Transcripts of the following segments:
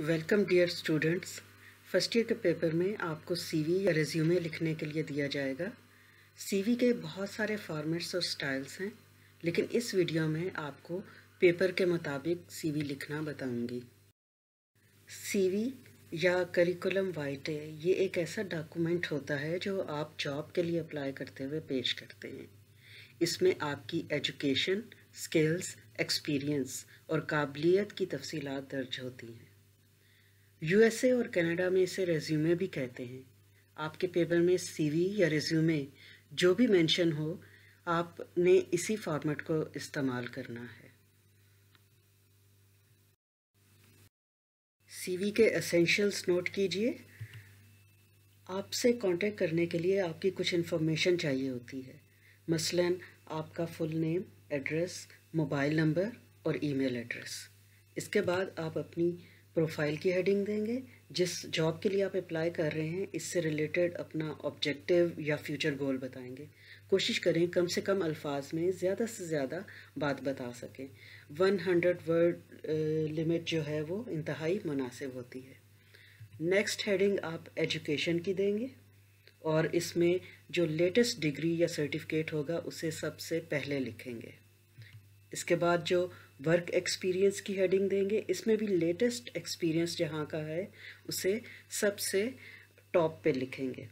Welcome dear students first year के paper में आपको सीवी या रेज्यूमे लिखने के लिए दिया जाएगा सीवी के बहुत सारे फॉर्मेट्स और स्टाइल्स हैं लेकिन इस वीडियो में आपको पेपर के मुताबिक सीवी लिखना बताऊंगी सीवी या करिकुलम वाइटे ये एक ऐसा डॉक्यूमेंट होता है जो आप जॉब के लिए अप्लाई करते हुए पेश करते हैं इसमें आपकी एजुकेशन स्किल्स एक्सपीरियंस और काबिलियत की तफसीत दर्ज होती हैं यूएसए और कनाडा में इसे रेज्यूमे भी कहते हैं आपके पेपर में सीवी या रेज्यूमे जो भी मेंशन हो आपने इसी फॉर्मेट को इस्तेमाल करना है सीवी के एसेंशियल्स नोट कीजिए आपसे कांटेक्ट करने के लिए आपकी कुछ इन्फॉर्मेशन चाहिए होती है मसलन आपका full name address mobile number और ईमेल एड्रेस इसके बाद आप अपनी प्रोफाइल की हेडिंग देंगे जिस जॉब के लिए आप अप्लाई कर रहे हैं इससे रिलेटेड अपना ऑब्जेक्टिव या फ्यूचर गोल बताएंगे कोशिश करें कम से कम अल्फाज में ज़्यादा से ज़्यादा बात बता सकें वन हंड्रेड वर्ड लिमिट जो है वो इंतहाई मुनासिब होती है नेक्स्ट हेडिंग आप एजुकेशन की देंगे और इसमें जो लेटेस्ट डिग्री या सर्टिफिकेट होगा उसे सबसे पहले लिखेंगे इसके बाद जो वर्क एक्सपीरियंस की हेडिंग देंगे इसमें भी लेटेस्ट एक्सपीरियंस जहाँ का है उसे सबसे टॉप पे लिखेंगे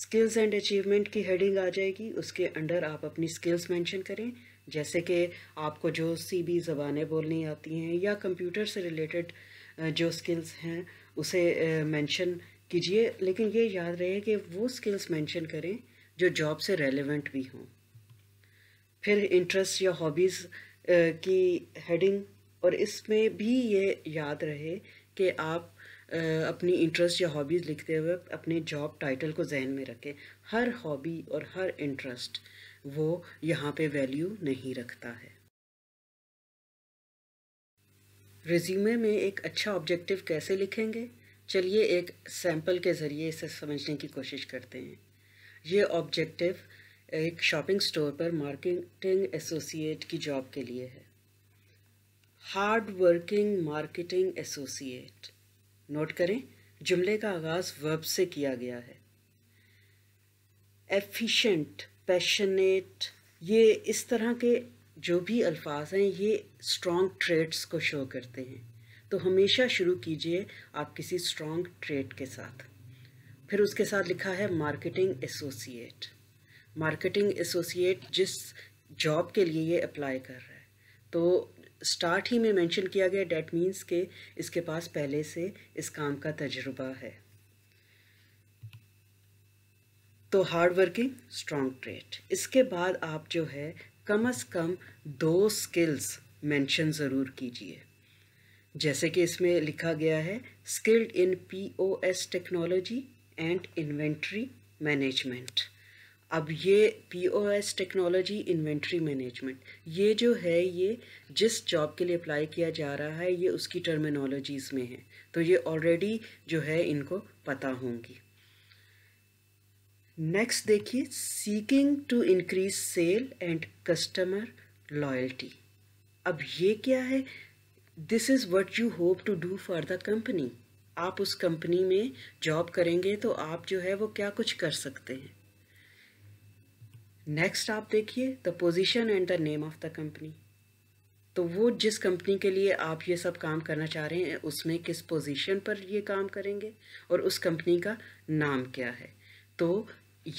स्किल्स एंड अचीवमेंट की हेडिंग आ जाएगी उसके अंडर आप अपनी स्किल्स मेंशन करें जैसे कि आपको जो सी बी ज़बानें बोलनी आती हैं या कंप्यूटर से रिलेटेड जो स्किल्स हैं उसे मेंशन कीजिए लेकिन ये याद रहे कि वो स्किल्स मेंशन करें जो जॉब से रेलिवेंट भी हों फिर इंटरेस्ट या हॉबीज़ की हेडिंग और इसमें भी ये याद रहे कि आप अपनी इंटरेस्ट या हॉबीज़ लिखते हुए अपने जॉब टाइटल को जहन में रखें हर हॉबी और हर इंटरेस्ट वो यहाँ पे वैल्यू नहीं रखता है रिज्यूमे में एक अच्छा ऑब्जेक्टिव कैसे लिखेंगे चलिए एक सैम्पल के ज़रिए इसे समझने की कोशिश करते हैं ये ऑब्जेक्टिव एक शॉपिंग स्टोर पर मार्केटिंग एसोसिएट की जॉब के लिए है hard working marketing associate note करें जुमले का आगाज़ वर्ब से किया गया है एफिशिएंट पैशनेट ये इस तरह के जो भी अल्फाज हैं ये स्ट्रॉन्ग ट्रेड्स को शो करते हैं तो हमेशा शुरू कीजिए आप किसी स्ट्रॉन्ग ट्रेड के साथ फिर उसके साथ लिखा है मार्केटिंग एसोसिएट मार्केटिंग एसोसिएट जिस जॉब के लिए ये अप्लाई कर रहा है तो स्टार्ट ही में मेंशन किया गया डेट मीन्स के इसके पास पहले से इस काम का तजुर्बा है तो हार्ड वर्किंग स्ट्रॉन्ग ट्रेट इसके बाद आप जो है कम अज़ कम दो स्किल्स मेंशन ज़रूर कीजिए जैसे कि इसमें लिखा गया है skilled in POS technology and inventory management अब ये पीओएस टेक्नोलॉजी इन्वेंट्री मैनेजमेंट ये जो है ये जिस जॉब के लिए अप्लाई किया जा रहा है ये उसकी टर्मिनोलॉजीज़ में है तो ये ऑलरेडी जो है इनको पता होंगी नेक्स्ट देखिए seeking to increase sale and customer loyalty अब ये क्या है this is what you hope to do for the company आप उस कंपनी में जॉब करेंगे तो आप जो है वो क्या कुछ कर सकते हैं नेक्स्ट आप देखिए the position and the name of the company तो वो जिस कंपनी के लिए आप ये सब काम करना चाह रहे हैं उसमें किस पोजीशन पर ये काम करेंगे और उस कंपनी का नाम क्या है तो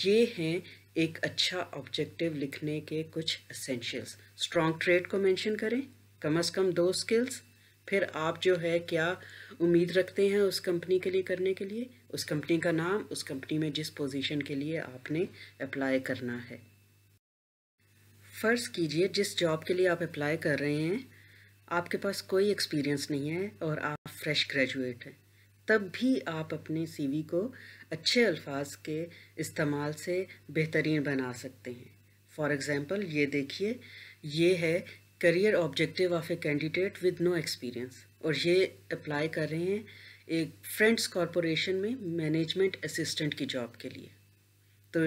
ये हैं एक अच्छा ऑब्जेक्टिव लिखने के कुछ असेंशियल्स स्ट्रॉन्ग ट्रेड को मेंशन करें कम अज़ कम दो स्किल्स फिर आप जो है क्या उम्मीद रखते हैं उस कंपनी के लिए करने के लिए उस कंपनी का नाम उस कंपनी में जिस पोजीशन के लिए आपने अप्लाई करना है फ़र्ज़ कीजिए जिस जॉब के लिए आप अप्लाई कर रहे हैं आपके पास कोई एक्सपीरियंस नहीं है और आप फ्रेश ग्रेजुएट हैं तब भी आप अपने सीवी को अच्छे अल्फाज के इस्तेमाल से बेहतरीन बना सकते हैं फॉर एग्ज़ाम्पल ये देखिए ये है career objective of a candidate with no experience और ये अप्लाई कर रहे हैं एक फ्रेंड्स कॉरपोरेशन में मैनेजमेंट असिस्टेंट की जॉब के लिए तो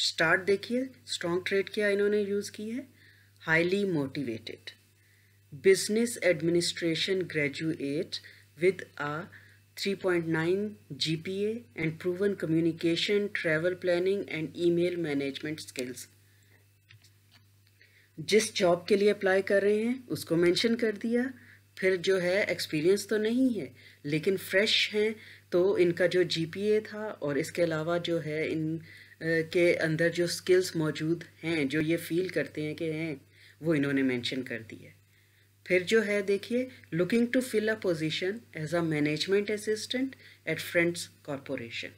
स्टार्ट देखिए स्ट्रॉन्ग ट्रेड क्या इन्होंने यूज़ की है highly motivated business administration graduate with a 3.9 GPA and proven communication travel planning and email management skills जिस जॉब के लिए अप्लाई कर रहे हैं उसको मेंशन कर दिया फिर जो है एक्सपीरियंस तो नहीं है लेकिन फ्रेश हैं तो इनका जो जीपीए था और इसके अलावा जो है इन के अंदर जो स्किल्स मौजूद हैं जो ये फील करते हैं कि हैं वो इन्होंने मेंशन कर दी है फिर जो है देखिए looking to fill a position as a management assistant at friends corporation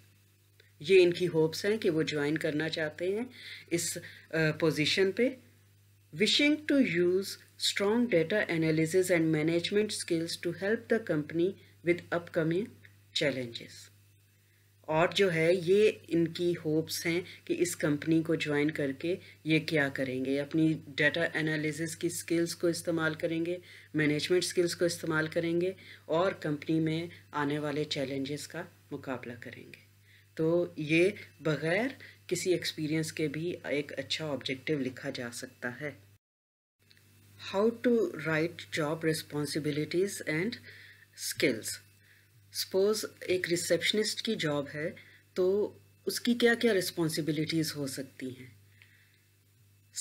ये इनकी होप्स हैं कि वो ज्वाइन करना चाहते हैं इस पोजीशन पे wishing to use strong data analysis and management skills to help the company with upcoming challenges और जो है ये इनकी होप्स हैं कि इस कंपनी को ज्वाइन करके ये क्या करेंगे अपनी डाटा एनालिसिस की स्किल्स को इस्तेमाल करेंगे मैनेजमेंट स्किल्स को इस्तेमाल करेंगे और कंपनी में आने वाले चैलेंजेस का मुकाबला करेंगे तो ये बग़ैर किसी एक्सपीरियंस के भी एक अच्छा ऑब्जेक्टिव लिखा जा सकता है how to write job responsibilities and skills suppose एक रिसेप्शनिस्ट की जॉब है तो उसकी क्या क्या रिस्पॉन्सिबिलिटीज़ हो सकती हैं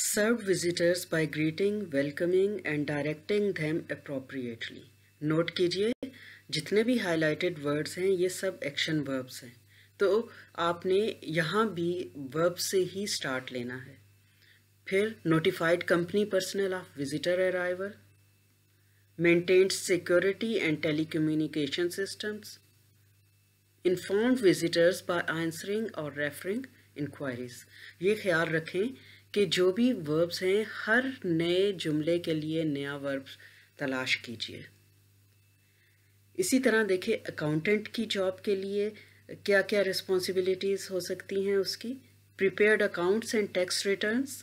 serve visitors by greeting welcoming and directing them appropriately note कीजिए जितने भी हाईलाइटेड वर्ड्स हैं ये सब एक्शन वर्ब्स हैं तो आपने यहाँ भी वर्ब से ही स्टार्ट लेना है फिर notified company personnel of visitor arrival maintains security and telecommunication systems, informed visitors by answering or referring inquiries. ये ख्याल रखें कि जो भी वर्ब्स हैं हर नए जुमले के लिए नया वर्ब तलाश कीजिए इसी तरह देखिए अकाउंटेंट की जॉब के लिए क्या क्या रिस्पॉन्सिबिलिटीज़ हो सकती हैं उसकी prepared accounts and tax returns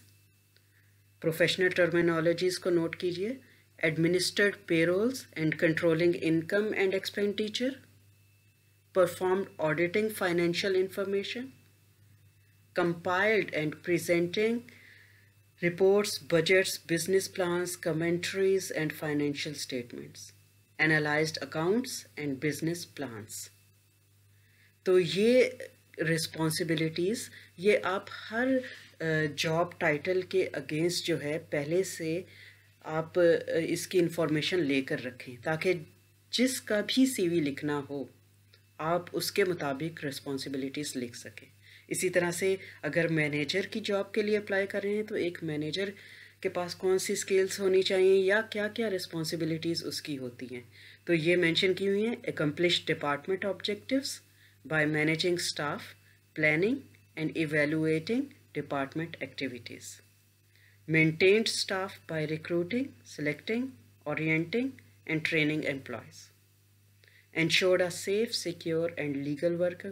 professional terminologies को नोट कीजिए administered payrolls and controlling income and expenditure, performed auditing financial information, compiled and presenting reports, budgets, business plans, commentaries, and financial statements, analyzed accounts and business plans. तो ये responsibilities ये आप हर job title के against जो है पहले से आप इसकी इन्फॉर्मेशन लेकर रखें ताकि जिसका भी सीवी लिखना हो आप उसके मुताबिक रिस्पॉन्सिबिलिटीज़ लिख सकें इसी तरह से अगर मैनेजर की जॉब के लिए अप्लाई कर रहे हैं तो एक मैनेजर के पास कौन सी स्किल्स होनी चाहिए या क्या क्या रिस्पॉन्सिबिलिटीज़ उसकी होती हैं तो ये मेंशन की हुई हैं accomplish department objectives by managing staff planning and evaluating department activities maintained staff by recruiting, selecting, orienting, and training employees, ensured a safe, secure, and legal work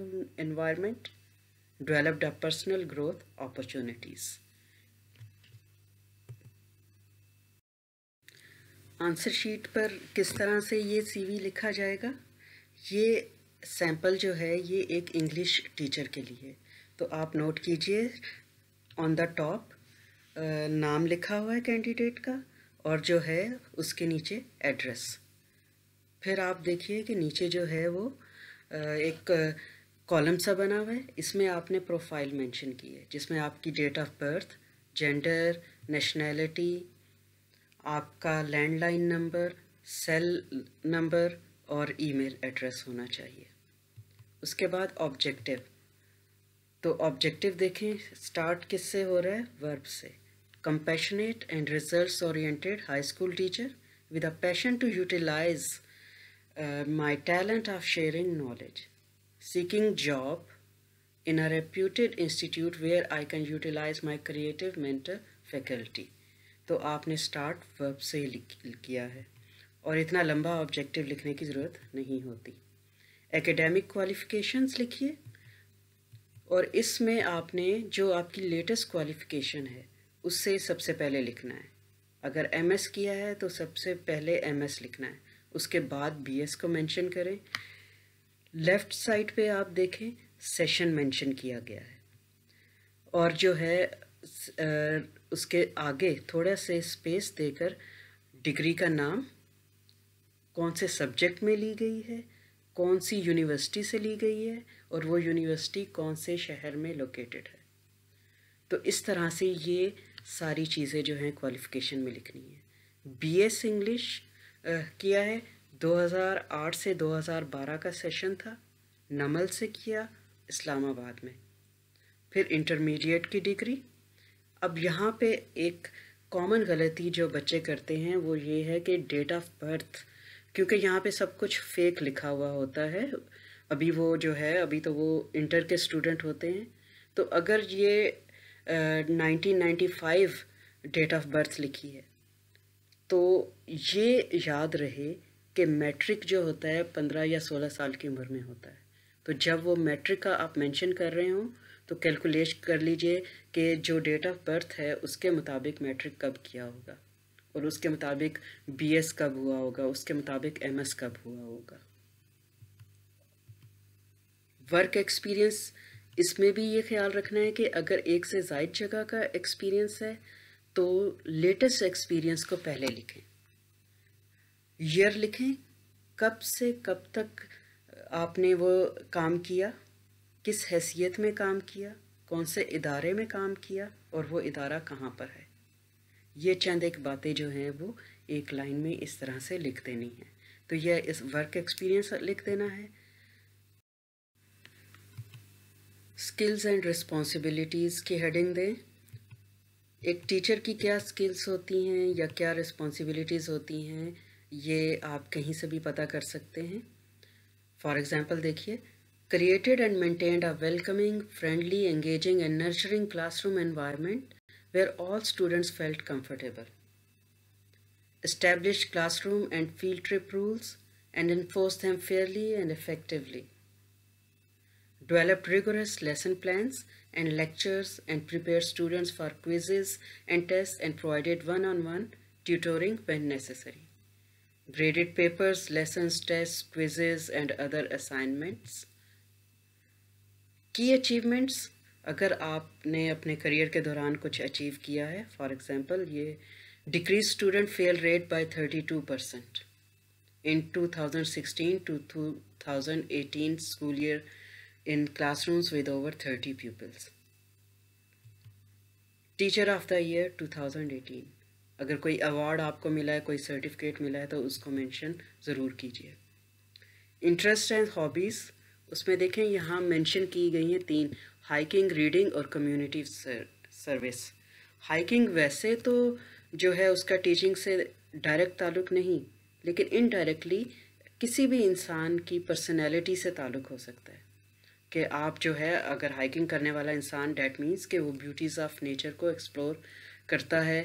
environment, developed a personal growth opportunities. Answer sheet पर किस तरह से ये CV लिखा जाएगा ये sample जो है ये एक इंग्लिश टीचर के लिए तो आप नोट कीजिए ऑन द टॉप नाम लिखा हुआ है कैंडिडेट का और जो है उसके नीचे एड्रेस फिर आप देखिए कि नीचे जो है वो एक कॉलम सा बना हुआ है इसमें आपने प्रोफाइल मेंशन की है जिसमें आपकी date of birth gender nationality आपका लैंडलाइन नंबर सेल नंबर और ईमेल एड्रेस होना चाहिए उसके बाद ऑब्जेक्टिव तो ऑब्जेक्टिव देखें स्टार्ट किससे हो रहा है वर्ब से compassionate and results oriented high school teacher with a passion to utilize uh, my talent of sharing knowledge seeking job in a reputed institute where I can utilize my creative mentor faculty तो आपने start verb से लिख किया है और इतना लंबा objective लिखने की ज़रूरत नहीं होती एकेडमिक क्वालिफ़िकेशंस लिखिए और इसमें आपने जो आपकी लेटेस्ट क्वालिफ़िकेशन है उससे सबसे पहले लिखना है अगर एम एस किया है तो सबसे पहले एम एस लिखना है उसके बाद बी एस को मैंशन करें लेफ़्ट साइड पे आप देखें सेशन मेंशन किया गया है और जो है उसके आगे थोड़ा से स्पेस देकर डिग्री का नाम कौन से सब्जेक्ट में ली गई है कौन सी यूनिवर्सिटी से ली गई है और वो यूनिवर्सिटी कौन से शहर में लोकेटेड है तो इस तरह से ये सारी चीज़ें जो हैं क्वालिफ़िकेशन में लिखनी है बीएस इंग्लिश किया है 2008 से 2012 का सेशन था नमल से किया इस्लामाबाद में फिर इंटरमीडिएट की डिग्री अब यहाँ पे एक कॉमन गलती जो बच्चे करते हैं वो ये है कि डेट ऑफ बर्थ क्योंकि यहाँ पे सब कुछ फेक लिखा हुआ होता है अभी वो जो है अभी तो वो इंटर के स्टूडेंट होते हैं तो अगर ये 1995 डेट ऑफ बर्थ लिखी है तो ये याद रहे कि मैट्रिक जो होता है पंद्रह या सोलह साल की उम्र में होता है तो जब वो मैट्रिक का आप मेंशन कर रहे हो तो कैलकुलेट कर लीजिए कि जो डेट ऑफ बर्थ है उसके मुताबिक मैट्रिक कब किया होगा और उसके मुताबिक बीएस कब हुआ होगा उसके मुताबिक एमएस कब हुआ होगा वर्क एक्सपीरियंस इसमें भी ये ख्याल रखना है कि अगर एक से जायद जगह का एक्सपीरियंस है तो लेटेस्ट एक्सपीरियंस को पहले लिखें ईयर लिखें कब से कब तक आपने वो काम किया किस हैसियत में काम किया कौन से इदारे में काम किया और वो इदारा कहाँ पर है ये चंद एक बातें जो हैं वो एक लाइन में इस तरह से लिख देनी है तो यह इस वर्क एक्सपीरियंस लिख देना है स्किल्स एंड रिस्पॉन्सिबिलिटीज़ की हेडिंग दें एक टीचर की क्या स्किल्स होती हैं या क्या रिस्पॉन्सिबिलिटीज़ होती हैं ये आप कहीं से भी पता कर सकते हैं फॉर एग्ज़ाम्पल देखिए created and maintained a welcoming friendly engaging and nurturing classroom environment where all students felt comfortable establish classroom and field trip rules and enforce them fairly and effectively develop rigorous lesson plans and lectures and prepare students for quizzes and tests and provided one-on-one -on -one tutoring when necessary. Graded papers, lessons, tests, quizzes and other assignments. Key achievements अगर आपने अपने career के दौरान कुछ achieve किया है for example ये decrease student fail rate 32 percent in 2016 to 2018 school year. in classrooms with over 30 pupils. Teacher of the year 2018 अगर कोई अवार्ड आपको मिला है कोई सर्टिफिकेट मिला है तो उसको मेंशन ज़रूर कीजिए इंटरेस्ट एंड हॉबीज़ उसमें देखें यहाँ मेंशन की गई हैं तीन हाइकिंग रीडिंग और कम्युनिटी सर्विस हाइकिंग वैसे तो जो है उसका टीचिंग से डायरेक्ट ताल्लुक नहीं लेकिन इनडायरेक्टली किसी भी इंसान की पर्सनैलिटी से ताल्लुक हो सकता है कि आप जो है अगर हाइकिंग करने वाला इंसान डैट मीन्स कि वो ब्यूटीज़ ऑफ नेचर को एक्सप्लोर करता है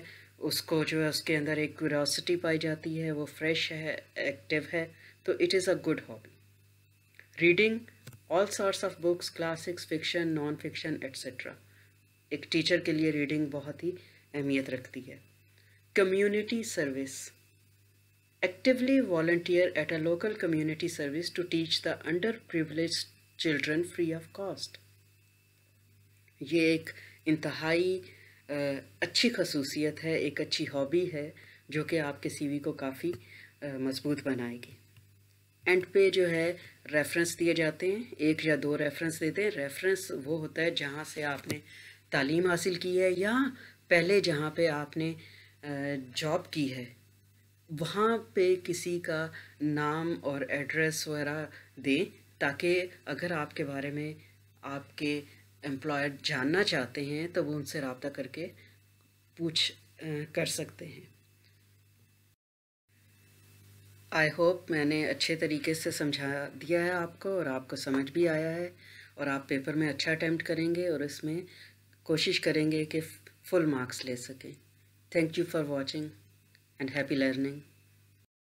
उसको जो है उसके अंदर एक क्यूरोसिटी पाई जाती है वो फ्रेश है एक्टिव है तो it is a good hobby reading all sorts of books classics fiction non fiction etcetera एक टीचर के लिए रीडिंग बहुत ही अहमियत रखती है community service actively volunteer at a local community service to teach the under privilege children free of cost ये एक इंतहाई अच्छी खसूसियत है एक अच्छी हॉबी है जो कि आपके सीवी को काफ़ी मजबूत बनाएगी एंड पे जो है रेफरेंस दिए जाते हैं एक या दो रेफरेंस देते हैं रेफरेंस वो होता है जहाँ से आपने तालीम हासिल की है या पहले जहाँ पे आपने जॉब की है वहाँ पे किसी का नाम और एड्रेस वगैरह दें ताकि अगर आपके बारे में आपके एम्प्लॉय जानना चाहते हैं तो वो उनसे रबता करके पूछ कर सकते हैं आई होप मैंने अच्छे तरीके से समझा दिया है आपको और आपको समझ भी आया है और आप पेपर में अच्छा अटैम्प्ट करेंगे और इसमें कोशिश करेंगे कि फुल मार्क्स ले सकें thank you for watching and happy learning